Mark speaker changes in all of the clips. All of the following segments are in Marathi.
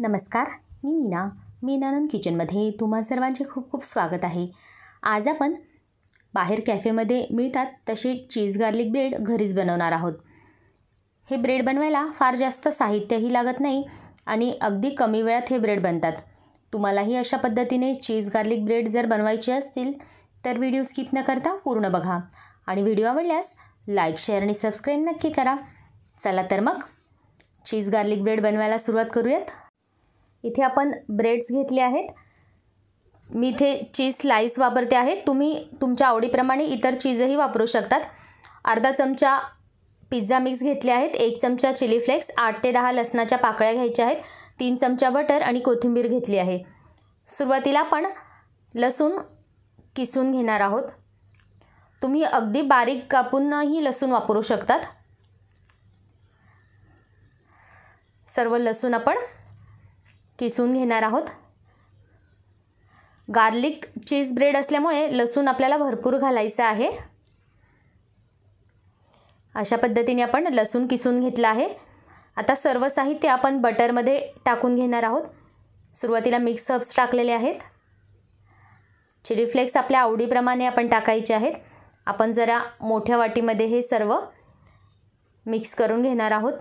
Speaker 1: नमस्कार मी मीना मीनानंद किचनमध्ये तुम्हा सर्वांचे खूप खूप स्वागत आहे आज आपण बाहेर कॅफेमध्ये मिळतात तसे चीज गार्लिक ब्रेड घरीच बनवणार आहोत हे ब्रेड बनवायला फार जास्त साहित्यही लागत नाही आणि अगदी कमी वेळात हे ब्रेड बनतात तुम्हालाही अशा पद्धतीने चीज गार्लिक ब्रेड जर बनवायचे असतील तर व्हिडिओ स्किप न करता पूर्ण बघा आणि व्हिडिओ आवडल्यास लाईक शेअर आणि सबस्क्राईब नक्की करा चला तर मग चीज गार्लिक ब्रेड बनवायला सुरुवात करूयात इथे आपण ब्रेड्स घेतले आहेत मी इथे चीज स्लाईस वापरते आहे तुम्ही तुमच्या आवडीप्रमाणे इतर चीजही वापरू शकतात अर्धा चमचा पिझ्झा मिक्स घेतले आहेत एक चमचा चिली फ्लेक्स आठ ते दहा लसणाच्या पाकळ्या घ्यायच्या आहेत तीन चमचा बटर आणि कोथिंबीर घेतली आहे सुरुवातीला आपण लसूण किसून घेणार आहोत तुम्ही अगदी बारीक कापूनही लसूण वापरू शकतात सर्व लसूण आपण किसून घेणार आहोत गार्लिक चीज ब्रेड असल्यामुळे लसूण आपल्याला भरपूर घालायचं आहे अशा पद्धतीने आपण लसूण किसून घेतला आहे आता सर्व साहित्य आपण बटरमध्ये टाकून घेणार आहोत सुरुवातीला मिक्स हब्स टाकलेले आहेत चिली फ्लेक्स आपल्या आवडीप्रमाणे आपण टाकायचे आहेत आपण जरा मोठ्या वाटीमध्ये हे सर्व मिक्स करून घेणार आहोत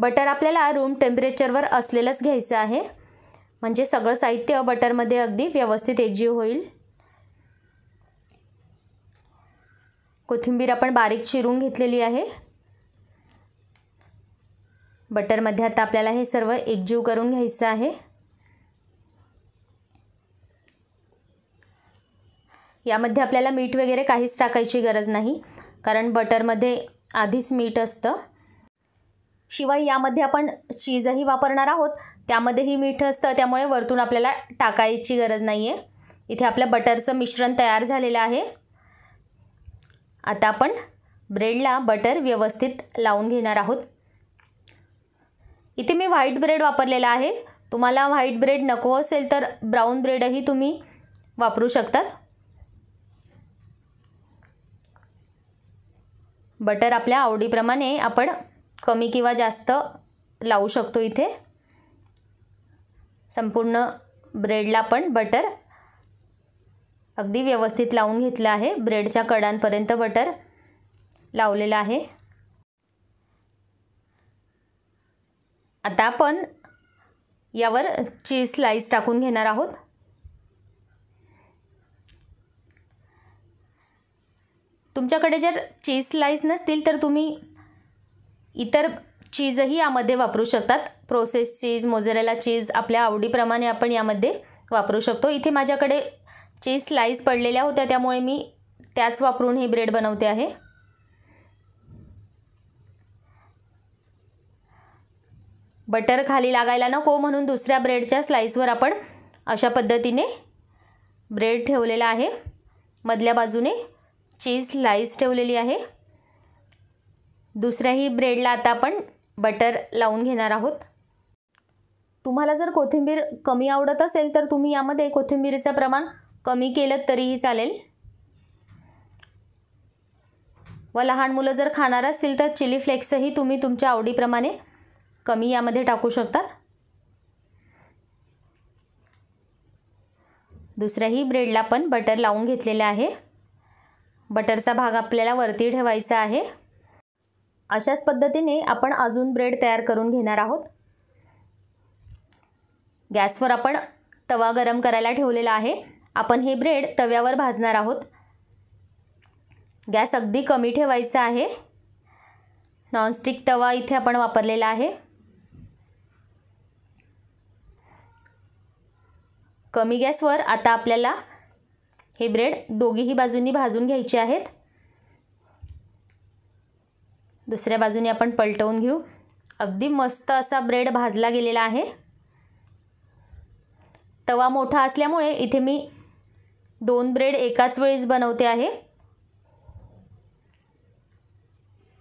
Speaker 1: बटर आपल्याला रूम टेम्परेचरवर असलेलंच घ्यायचं आहे म्हणजे सगळं साहित्य बटरमध्ये अगदी व्यवस्थित एकजीव होईल कोथिंबीर आपण बारीक चिरून घेतलेली आहे बटरमध्ये आता आपल्याला हे सर्व एकजीव करून घ्यायचं आहे यामध्ये आपल्याला मीठ वगैरे काहीच टाकायची गरज नाही कारण बटरमध्ये आधीच मीठ असतं शिवाय यामध्ये आपण चीजही वापरणार आहोत त्यामध्येही मीठ असतं त्यामुळे वरतून आपल्याला टाकायची गरज नाही आहे इथे आपल्या बटरचं मिश्रण तयार झालेलं आहे आता आपण ब्रेडला बटर व्यवस्थित लावून घेणार आहोत इथे मी व्हाईट ब्रेड वापरलेला आहे तुम्हाला व्हाईट ब्रेड नको असेल तर ब्राऊन ब्रेडही तुम्ही वापरू शकतात बटर आपल्या आवडीप्रमाणे आपण कमी किंवा जास्त लावू शकतो इथे संपूर्ण ब्रेडला पण बटर अगदी व्यवस्थित लावून घेतलं आहे ब्रेडच्या कडांपर्यंत बटर लावलेलं आहे आता आपण यावर चीज स्लाईस टाकून घेणार आहोत तुमच्याकडे जर चीज स्लाईस नसतील तर तुम्ही इतर चीजही यामध्ये वापरू शकतात प्रोसेस चीज मोझरेला चीज आपल्या आवडीप्रमाणे आपण यामध्ये वापरू शकतो इथे माझ्याकडे चीज स्लाईस पडलेल्या होत्या त्यामुळे मी त्याच वापरून हे ब्रेड बनवते आहे बटर खाली लागायला नको म्हणून दुसऱ्या ब्रेडच्या स्लाईसवर आपण अशा पद्धतीने ब्रेड ठेवलेला आहे मधल्या बाजूने चीज स्लाईस ठेवलेली आहे दुसऱ्याही ब्रेडला आता आपण बटर लावून घेणार आहोत तुम्हाला जर कोथिंबीर कमी आवडत असेल तर तुम्ही यामध्ये कोथिंबीरीचं प्रमाण कमी केलं तरीही चालेल व लहान मुलं जर खाणार असतील तर चिली फ्लेक्सही तुम्ही तुमच्या आवडीप्रमाणे कमी यामध्ये टाकू शकतात दुसऱ्याही ब्रेडला पण बटर लावून घेतलेलं आहे बटरचा भाग आपल्याला वरती ठेवायचा आहे अशाच पद्धतीने आपण अजून ब्रेड तयार करून घेणार आहोत गॅसवर आपण तवा गरम करायला ठेवलेला आहे आपण हे ब्रेड तव्यावर भाजणार आहोत गॅस अगदी कमी ठेवायचा आहे नॉनस्टिक तवा इथे आपण वापरलेला आहे कमी गॅसवर आता आपल्याला हे ब्रेड दोघीही बाजूंनी भाजून घ्यायचे आहेत दुसऱ्या बाजूने आपण पलटवून घेऊ अगदी मस्त असा ब्रेड भाजला गेलेला आहे तवा मोठा असल्यामुळे इथे मी दोन ब्रेड एकाच वेळीच बनवते आहे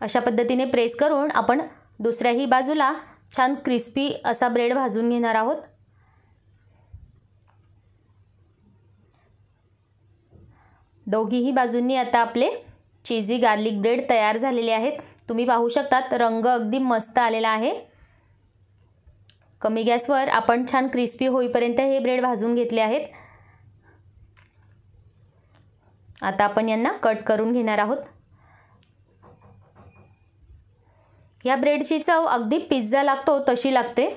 Speaker 1: अशा पद्धतीने प्रेस करून आपण दुसऱ्याही बाजूला छान क्रिस्पी असा ब्रेड भाजून घेणार आहोत दोघीही बाजूंनी आता आपले चीजी गार्लिक ब्रेड तयार झालेले आहेत तुम्ही पाहू शकतात रंग अगदी मस्त आलेला आहे कमी गॅसवर आपण छान क्रिस्पी होईपर्यंत हे ब्रेड भाजून घेतले आहेत आता आपण यांना कट करून घेणार आहोत या ब्रेडची चव अगदी पिझ्झा लागतो तशी लागते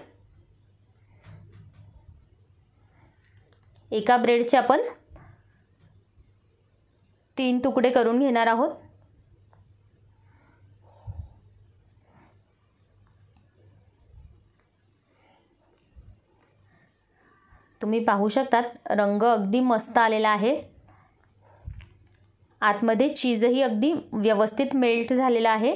Speaker 1: एका ब्रेडचे आपण तीन तुकडे करून घेणार आहोत तुम्ही पाहू शकतात रंग अगदी मस्त आलेला आहे आतमध्ये चीजही अगदी व्यवस्थित मेल्ट झालेला आहे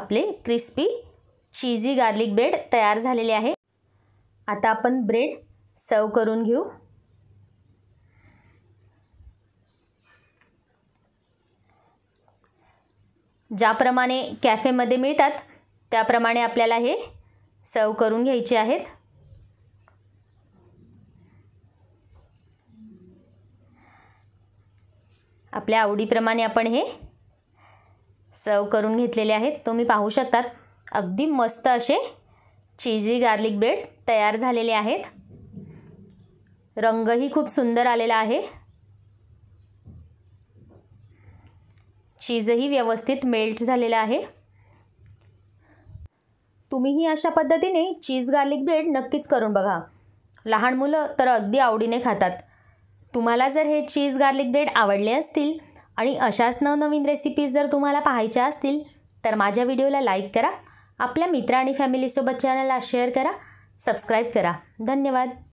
Speaker 1: आपले क्रिस्पी चीजी गार्लिक ब्रेड तयार झालेले आहे आता आपण ब्रेड सर्व करून घेऊ ज्याप्रमाणे कॅफेमध्ये मिळतात त्याप्रमाणे आपल्याला हे सर्व करून घ्यायचे आहेत आपल्या आवडीप्रमाणे आपण हे सर्व करून घेतलेले आहेत तुम्ही पाहू शकतात अगदी मस्त असे चीजी गार्लिक ब्रेड तयार झालेले आहेत रंगही खूप सुंदर आलेला आहे चीजही व्यवस्थित मेल्ट झालेला आहे तुम्हीही अशा पद्धतीने चीज गार्लिक ब्रेड नक्कीच करून बघा लहान मुलं तर अगदी आवडीने खातात तुम्हाला जर हे चीज गार्लिक ब्रेड आवडले असतील आणि अशाच नवनवीन रेसिपीज जर तुम्हाला पाहायच्या असतील तर माझ्या व्हिडिओला लाईक करा आपल्या मित्र आणि फॅमिलीसोबत चॅनलला शेअर करा सबस्क्राईब करा धन्यवाद